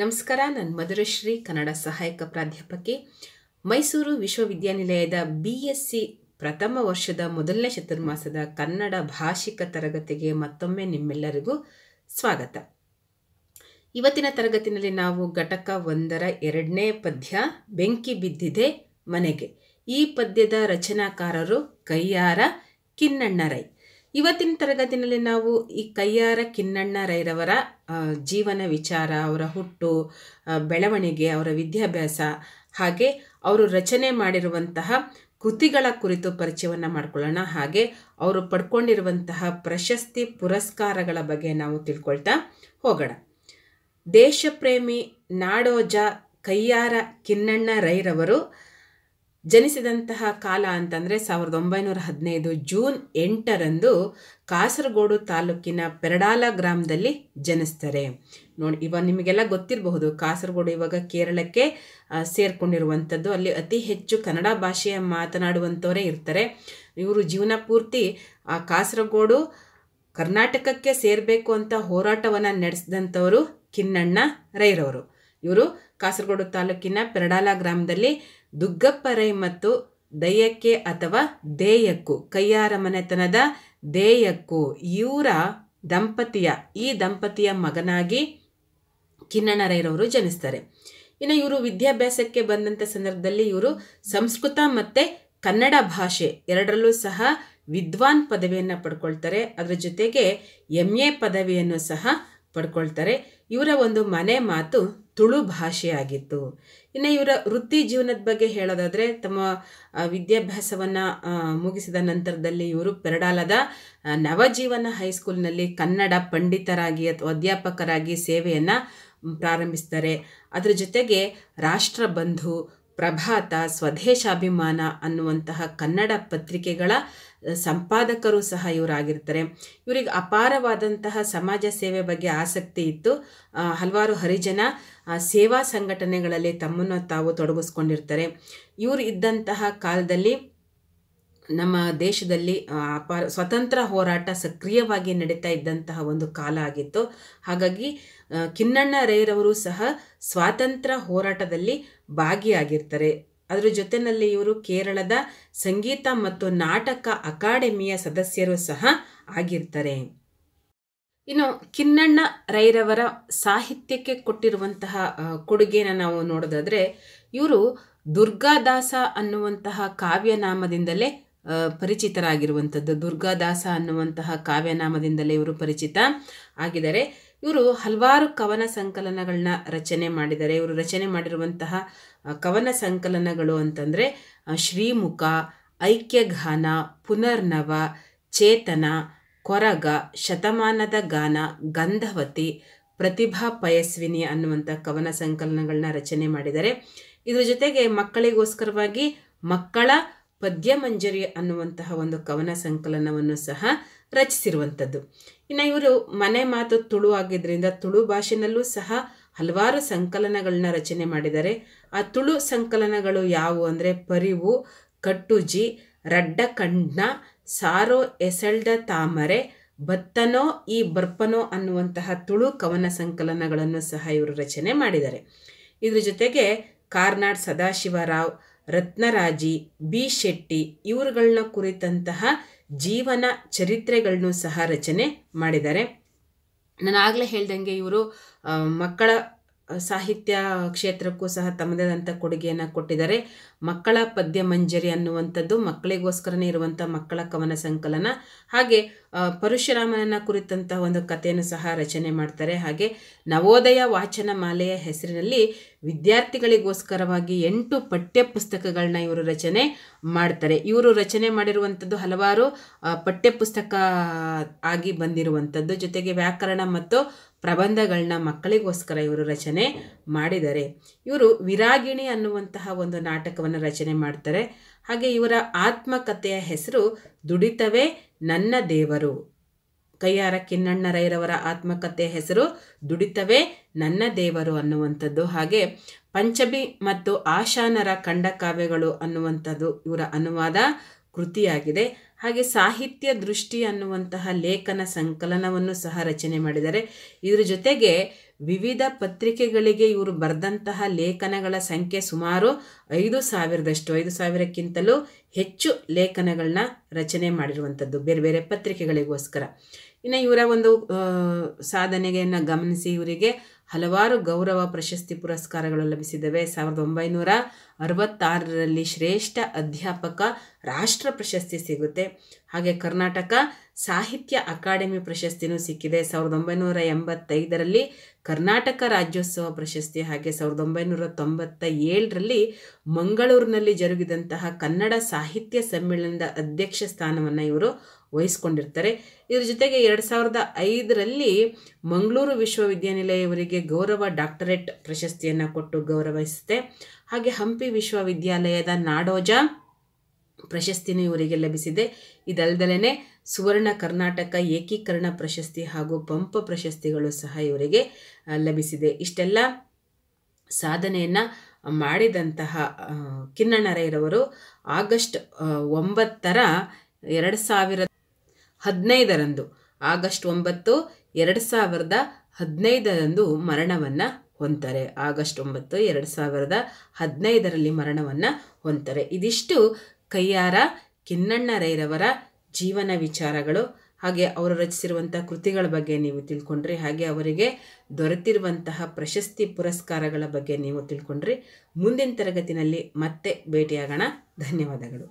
ನಮಸ್ಕಾರ ನಾನು ಮಧುರಶ್ರೀ ಕನ್ನಡ ಸಹಾಯಕ ಪ್ರಾಧ್ಯಾಪಕಿ ಮೈಸೂರು ವಿಶ್ವವಿದ್ಯಾನಿಲಯದ ಬಿ ಎಸ್ ಸಿ ಪ್ರಥಮ ವರ್ಷದ ಮೊದಲನೇ ಚತುರ್ಮಾಸದ ಕನ್ನಡ ಭಾಷಿಕ ತರಗತಿಗೆ ಮತ್ತೊಮ್ಮೆ ನಿಮ್ಮೆಲ್ಲರಿಗೂ ಸ್ವಾಗತ ಇವತ್ತಿನ ತರಗತಿನಲ್ಲಿ ನಾವು ಘಟಕ ಒಂದರ ಎರಡನೇ ಪದ್ಯ ಬೆಂಕಿ ಬಿದ್ದಿದೆ ಮನೆಗೆ ಈ ಪದ್ಯದ ರಚನಾಕಾರರು ಕೈಯಾರ ಕಿನ್ನಣ್ಣರೈ ಇವತ್ತಿನ ತರಗತಿನಲ್ಲಿ ನಾವು ಈ ಕೈಯಾರ ಕಿನ್ನಣ್ಣ ರೈರವರ ಜೀವನ ವಿಚಾರ ಅವರ ಹುಟ್ಟು ಬೆಳವಣಿಗೆ ಅವರ ವಿದ್ಯಾಭ್ಯಾಸ ಹಾಗೆ ಅವರು ರಚನೆ ಮಾಡಿರುವಂತಹ ಕೃತಿಗಳ ಕುರಿತು ಪರಿಚಯವನ್ನು ಮಾಡ್ಕೊಳ್ಳೋಣ ಹಾಗೆ ಅವರು ಪಡ್ಕೊಂಡಿರುವಂತಹ ಪ್ರಶಸ್ತಿ ಪುರಸ್ಕಾರಗಳ ಬಗ್ಗೆ ನಾವು ತಿಳ್ಕೊಳ್ತಾ ಹೋಗೋಣ ದೇಶಪ್ರೇಮಿ ನಾಡೋಜ ಕೈಯಾರ ಕಿನ್ನಣ್ಣ ರೈರವರು ಜನಿಸಿದಂತಹ ಕಾಲ ಅಂತಂದರೆ ಸಾವಿರದ ಒಂಬೈನೂರ ಹದಿನೈದು ಜೂನ್ ಎಂಟರಂದು ಕಾಸರಗೋಡು ತಾಲೂಕಿನ ಪೆರಡಾಲ ಗ್ರಾಮದಲ್ಲಿ ಜನಿಸ್ತಾರೆ ನೋಡಿ ಇವಾಗ ನಿಮಗೆಲ್ಲ ಗೊತ್ತಿರಬಹುದು ಕಾಸರಗೋಡು ಇವಾಗ ಕೇರಳಕ್ಕೆ ಸೇರಿಕೊಂಡಿರುವಂಥದ್ದು ಅಲ್ಲಿ ಅತಿ ಹೆಚ್ಚು ಕನ್ನಡ ಭಾಷೆಯ ಮಾತನಾಡುವಂಥವರೇ ಇರ್ತಾರೆ ಇವರು ಜೀವನ ಪೂರ್ತಿ ಆ ಕಾಸರಗೋಡು ಕರ್ನಾಟಕಕ್ಕೆ ಸೇರಬೇಕು ಅಂತ ಹೋರಾಟವನ್ನು ನಡೆಸಿದಂಥವರು ಕಿನ್ನಣ್ಣ ರೈರವರು ಇವರು ಕಾಸರಗೋಡು ತಾಲೂಕಿನ ಪೆರಡಾಲ ಗ್ರಾಮದಲ್ಲಿ ದುಗ್ಗಪ್ಪರೈ ಮತ್ತು ದಯ್ಯಕ್ಕೆ ಅಥವಾ ದೇಯಕ್ಕು ಕೈಯಾರ ಮನೆತನದ ದೇಯಕ್ಕು ಇವರ ದಂಪತಿಯ ಈ ದಂಪತಿಯ ಮಗನಾಗಿ ಕಿನ್ನಣ್ಣರೈರವರು ಜನಿಸ್ತಾರೆ ಇನ್ನು ಇವರು ವಿದ್ಯಾಭ್ಯಾಸಕ್ಕೆ ಬಂದಂಥ ಸಂದರ್ಭದಲ್ಲಿ ಇವರು ಸಂಸ್ಕೃತ ಮತ್ತು ಕನ್ನಡ ಭಾಷೆ ಎರಡರಲ್ಲೂ ಸಹ ವಿದ್ವಾನ್ ಪದವಿಯನ್ನು ಪಡ್ಕೊಳ್ತಾರೆ ಅದರ ಜೊತೆಗೆ ಎಮ್ ಎ ಪದವಿಯನ್ನು ಸಹ ಪಡ್ಕೊಳ್ತಾರೆ ಇವರ ಒಂದು ಮನೆ ಮಾತು ತುಳು ಭಾಷೆಯಾಗಿತ್ತು ಇನ್ನು ಇವರ ವೃತ್ತಿ ಜೀವನದ ಬಗ್ಗೆ ಹೇಳೋದಾದರೆ ತಮ್ಮ ವಿದ್ಯಾಭ್ಯಾಸವನ್ನು ಮುಗಿಸಿದ ನಂತರದಲ್ಲಿ ಇವರು ಪೆರಡಾಲದ ನವಜೀವನ ಹೈಸ್ಕೂಲ್ನಲ್ಲಿ ಕನ್ನಡ ಪಂಡಿತರಾಗಿ ಅಥವಾ ಅಧ್ಯಾಪಕರಾಗಿ ಸೇವೆಯನ್ನು ಪ್ರಾರಂಭಿಸ್ತಾರೆ ಅದರ ಜೊತೆಗೆ ರಾಷ್ಟ್ರ ಬಂಧು ಪ್ರಭಾತ ಸ್ವದೇಶಾಭಿಮಾನ ಅನ್ನುವಂತಹ ಕನ್ನಡ ಪತ್ರಿಕೆಗಳ ಸಂಪಾದಕರು ಸಹ ಇವರಾಗಿರ್ತಾರೆ ಇವರಿಗೆ ಅಪಾರವಾದಂತಹ ಸಮಾಜ ಸೇವೆ ಬಗ್ಗೆ ಆಸಕ್ತಿ ಇತ್ತು ಹಲವಾರು ಹರಿಜನ ಸೇವಾ ಸಂಘಟನೆಗಳಲ್ಲಿ ತಮ್ಮನ್ನು ತಾವು ತೊಡಗಿಸ್ಕೊಂಡಿರ್ತಾರೆ ಇವರು ಇದ್ದಂತಹ ಕಾಲದಲ್ಲಿ ನಮ್ಮ ದೇಶದಲ್ಲಿ ಅಪಾರ ಸ್ವತಂತ್ರ ಹೋರಾಟ ಸಕ್ರಿಯವಾಗಿ ನಡೀತಾ ಇದ್ದಂತಹ ಒಂದು ಕಾಲ ಆಗಿತ್ತು ಹಾಗಾಗಿ ಕಿನ್ನಣ್ಣ ರೈರವರು ಸಹ ಸ್ವಾತಂತ್ರ್ಯ ಹೋರಾಟದಲ್ಲಿ ಭಾಗಿಯಾಗಿರ್ತಾರೆ ಅದರ ಜೊತೆಯಲ್ಲಿ ಇವರು ಕೇರಳದ ಸಂಗೀತ ಮತ್ತು ನಾಟಕ ಅಕಾಡೆಮಿಯ ಸದಸ್ಯರು ಸಹ ಆಗಿರ್ತಾರೆ ಇನ್ನು ಕಿನ್ನಣ್ಣ ರೈರವರ ಸಾಹಿತ್ಯಕ್ಕೆ ಕೊಟ್ಟಿರುವಂತಹ ಕೊಡುಗೆನ ನಾವು ನೋಡೋದಾದರೆ ಇವರು ದುರ್ಗಾದಾಸ ಅನ್ನುವಂತಹ ಕಾವ್ಯನಾಮದಿಂದಲೇ ಪರಿಚಿತರಾಗಿರುವಂಥದ್ದು ದುರ್ಗಾದಾಸ ಅನ್ನುವಂತಹ ಕಾವ್ಯನಾಮದಿಂದಲೇ ಇವರು ಪರಿಚಿತ ಆಗಿದ್ದಾರೆ ಇವರು ಹಲವಾರು ಕವನ ಸಂಕಲನಗಳನ್ನ ರಚನೆ ಮಾಡಿದ್ದಾರೆ ಇವರು ರಚನೆ ಮಾಡಿರುವಂತಹ ಕವನ ಸಂಕಲನಗಳು ಅಂತಂದರೆ ಶ್ರೀಮುಖ ಐಕ್ಯಗಾನ ಪುನರ್ನವ ಚೇತನ ಕೊರಗ ಶತಮಾನದ ಗಾನ ಗಂಧವತಿ ಪ್ರತಿಭಾ ಪಯಸ್ವಿನಿ ಅನ್ನುವಂಥ ಕವನ ಸಂಕಲನಗಳನ್ನ ರಚನೆ ಮಾಡಿದ್ದಾರೆ ಇದರ ಜೊತೆಗೆ ಮಕ್ಕಳಿಗೋಸ್ಕರವಾಗಿ ಮಕ್ಕಳ ಪದ್ಯಮಂಜರಿ ಅನ್ನುವಂತಹ ಒಂದು ಕವನ ಸಂಕಲನವನ್ನು ಸಹ ರಚಿಸಿರುವಂಥದ್ದು ಇನ್ನು ಇವರು ಮನೆ ಮಾತು ತುಳು ಆಗಿದ್ದರಿಂದ ತುಳು ಭಾಷೆನಲ್ಲೂ ಸಹ ಹಲವಾರು ಸಂಕಲನಗಳನ್ನ ರಚನೆ ಮಾಡಿದ್ದಾರೆ ಆ ತುಳು ಸಂಕಲನಗಳು ಯಾವುವು ಅಂದರೆ ಪರಿವು ಕಟ್ಟುಜಿ ರಡ್ಡ ಕಣ್ಣ ಸಾರೋ ಎಸಳ್ದ ತಾಮರೆ ಬತ್ತನೋ ಈ ಬರ್ಪನೋ ಅನ್ನುವಂತಹ ತುಳು ಕವನ ಸಂಕಲನಗಳನ್ನು ಸಹ ಇವರು ರಚನೆ ಮಾಡಿದ್ದಾರೆ ಇದ್ರ ಜೊತೆಗೆ ಕಾರ್ನಾಡ್ ಸದಾಶಿವರಾವ್ ರತ್ನರಾಜಿ ಬಿ ಶೆಟ್ಟಿ ಇವರುಗಳನ್ನ ಕುರಿತಂತಹ ಜೀವನ ಚರಿತ್ರೆಗಳನ್ನೂ ಸಹ ರಚನೆ ಮಾಡಿದ್ದಾರೆ ನಾನು ಆಗಲೇ ಹೇಳ್ದಂಗೆ ಇವರು ಮಕ್ಕಳ ಸಾಹಿತ್ಯ ಕ್ಷೇತ್ರಕ್ಕೂ ಸಹ ಆದಂಥ ಕೊಡುಗೆಯನ್ನು ಕೊಟ್ಟಿದ್ದಾರೆ ಮಕ್ಕಳ ಪದ್ಯ ಮಂಜರಿ ಅನ್ನುವಂಥದ್ದು ಮಕ್ಕಳಿಗೋಸ್ಕರನೇ ಇರುವಂಥ ಮಕ್ಕಳ ಕವನ ಸಂಕಲನ ಹಾಗೆ ಪರಶುರಾಮನ ಕುರಿತಂಥ ಒಂದು ಕಥೆಯನ್ನು ಸಹ ರಚನೆ ಮಾಡ್ತಾರೆ ಹಾಗೆ ನವೋದಯ ವಾಚನ ಮಾಲೆಯ ಹೆಸರಿನಲ್ಲಿ ವಿದ್ಯಾರ್ಥಿಗಳಿಗೋಸ್ಕರವಾಗಿ ಎಂಟು ಪಠ್ಯ ಪುಸ್ತಕಗಳನ್ನ ಇವರು ರಚನೆ ಮಾಡ್ತಾರೆ ಇವರು ರಚನೆ ಮಾಡಿರುವಂಥದ್ದು ಹಲವಾರು ಪಠ್ಯಪುಸ್ತಕ ಆಗಿ ಬಂದಿರುವಂಥದ್ದು ಜೊತೆಗೆ ವ್ಯಾಕರಣ ಮತ್ತು ಪ್ರಬಂಧಗಳನ್ನ ಮಕ್ಕಳಿಗೋಸ್ಕರ ಇವರು ರಚನೆ ಮಾಡಿದ್ದಾರೆ ಇವರು ವಿರಾಗಿಣಿ ಅನ್ನುವಂತಹ ಒಂದು ನಾಟಕವನ್ನು ರಚನೆ ಮಾಡ್ತಾರೆ ಹಾಗೆ ಇವರ ಆತ್ಮಕಥೆಯ ಹೆಸರು ದುಡಿತವೇ ನನ್ನ ದೇವರು ಕೈಯಾರ ಕಿನ್ನಣ್ಣರೈರವರ ಆತ್ಮಕಥೆಯ ಹೆಸರು ದುಡಿತವೇ ನನ್ನ ದೇವರು ಅನ್ನುವಂಥದ್ದು ಹಾಗೆ ಪಂಚಮಿ ಮತ್ತು ಆಶಾನರ ಕಾವ್ಯಗಳು ಅನ್ನುವಂಥದ್ದು ಇವರ ಅನುವಾದ ಕೃತಿಯಾಗಿದೆ ಹಾಗೆ ಸಾಹಿತ್ಯ ದೃಷ್ಟಿ ಅನ್ನುವಂತಹ ಲೇಖನ ಸಂಕಲನವನ್ನು ಸಹ ರಚನೆ ಮಾಡಿದ್ದಾರೆ ಇದರ ಜೊತೆಗೆ ವಿವಿಧ ಪತ್ರಿಕೆಗಳಿಗೆ ಇವರು ಬರೆದಂತಹ ಲೇಖನಗಳ ಸಂಖ್ಯೆ ಸುಮಾರು ಐದು ಸಾವಿರದಷ್ಟು ಐದು ಸಾವಿರಕ್ಕಿಂತಲೂ ಹೆಚ್ಚು ಲೇಖನಗಳನ್ನ ರಚನೆ ಮಾಡಿರುವಂಥದ್ದು ಬೇರೆ ಬೇರೆ ಪತ್ರಿಕೆಗಳಿಗೋಸ್ಕರ ಇನ್ನು ಇವರ ಒಂದು ಸಾಧನೆಯನ್ನು ಗಮನಿಸಿ ಇವರಿಗೆ ಹಲವಾರು ಗೌರವ ಪ್ರಶಸ್ತಿ ಪುರಸ್ಕಾರಗಳು ಲಭಿಸಿದವೆ ಸಾವಿರದ ಒಂಬೈನೂರ ಅರವತ್ತಾರರಲ್ಲಿ ಶ್ರೇಷ್ಠ ಅಧ್ಯಾಪಕ ರಾಷ್ಟ್ರ ಪ್ರಶಸ್ತಿ ಸಿಗುತ್ತೆ ಹಾಗೆ ಕರ್ನಾಟಕ ಸಾಹಿತ್ಯ ಅಕಾಡೆಮಿ ಪ್ರಶಸ್ತಿನೂ ಸಿಕ್ಕಿದೆ ಸಾವಿರದ ಒಂಬೈನೂರ ಎಂಬತ್ತೈದರಲ್ಲಿ ಕರ್ನಾಟಕ ರಾಜ್ಯೋತ್ಸವ ಪ್ರಶಸ್ತಿ ಹಾಗೆ ಸಾವಿರದ ಒಂಬೈನೂರ ತೊಂಬತ್ತ ಏಳರಲ್ಲಿ ಮಂಗಳೂರಿನಲ್ಲಿ ಜರುಗಿದಂತಹ ಕನ್ನಡ ಸಾಹಿತ್ಯ ಸಮ್ಮೇಳನದ ಅಧ್ಯಕ್ಷ ಸ್ಥಾನವನ್ನು ಇವರು ವಹಿಸ್ಕೊಂಡಿರ್ತಾರೆ ಇದ್ರ ಜೊತೆಗೆ ಎರಡು ಸಾವಿರದ ಐದರಲ್ಲಿ ಮಂಗಳೂರು ವಿಶ್ವವಿದ್ಯಾನಿಲಯ ಇವರಿಗೆ ಗೌರವ ಡಾಕ್ಟರೇಟ್ ಪ್ರಶಸ್ತಿಯನ್ನು ಕೊಟ್ಟು ಗೌರವಿಸುತ್ತೆ ಹಾಗೆ ಹಂಪಿ ವಿಶ್ವವಿದ್ಯಾಲಯದ ನಾಡೋಜ ಪ್ರಶಸ್ತಿನೂ ಇವರಿಗೆ ಲಭಿಸಿದೆ ಇದಲ್ದಲೇ ಸುವರ್ಣ ಕರ್ನಾಟಕ ಏಕೀಕರಣ ಪ್ರಶಸ್ತಿ ಹಾಗೂ ಪಂಪ ಪ್ರಶಸ್ತಿಗಳು ಸಹ ಇವರಿಗೆ ಲಭಿಸಿದೆ ಇಷ್ಟೆಲ್ಲ ಸಾಧನೆಯನ್ನು ಮಾಡಿದಂತಹ ಕಿನ್ನಣ್ಣರೈರವರು ಆಗಸ್ಟ್ ಒಂಬತ್ತರ ಎರಡು ಸಾವಿರದ ಹದಿನೈದರಂದು ಆಗಸ್ಟ್ ಒಂಬತ್ತು ಎರಡು ಸಾವಿರದ ಹದಿನೈದರಂದು ಮರಣವನ್ನು ಹೊಂತಾರೆ ಆಗಸ್ಟ್ ಒಂಬತ್ತು ಎರಡು ಸಾವಿರದ ಹದಿನೈದರಲ್ಲಿ ಮರಣವನ್ನು ಹೊಂತಾರೆ ಇದಿಷ್ಟು ಕೈಯಾರ ಕಿನ್ನಣ್ಣ ರೈರವರ ಜೀವನ ವಿಚಾರಗಳು ಹಾಗೆ ಅವರು ರಚಿಸಿರುವಂಥ ಕೃತಿಗಳ ಬಗ್ಗೆ ನೀವು ತಿಳ್ಕೊಂಡ್ರಿ ಹಾಗೆ ಅವರಿಗೆ ದೊರೆತಿರುವಂತಹ ಪ್ರಶಸ್ತಿ ಪುರಸ್ಕಾರಗಳ ಬಗ್ಗೆ ನೀವು ತಿಳ್ಕೊಂಡ್ರಿ ಮುಂದಿನ ತರಗತಿನಲ್ಲಿ ಮತ್ತೆ ಭೇಟಿಯಾಗೋಣ ಧನ್ಯವಾದಗಳು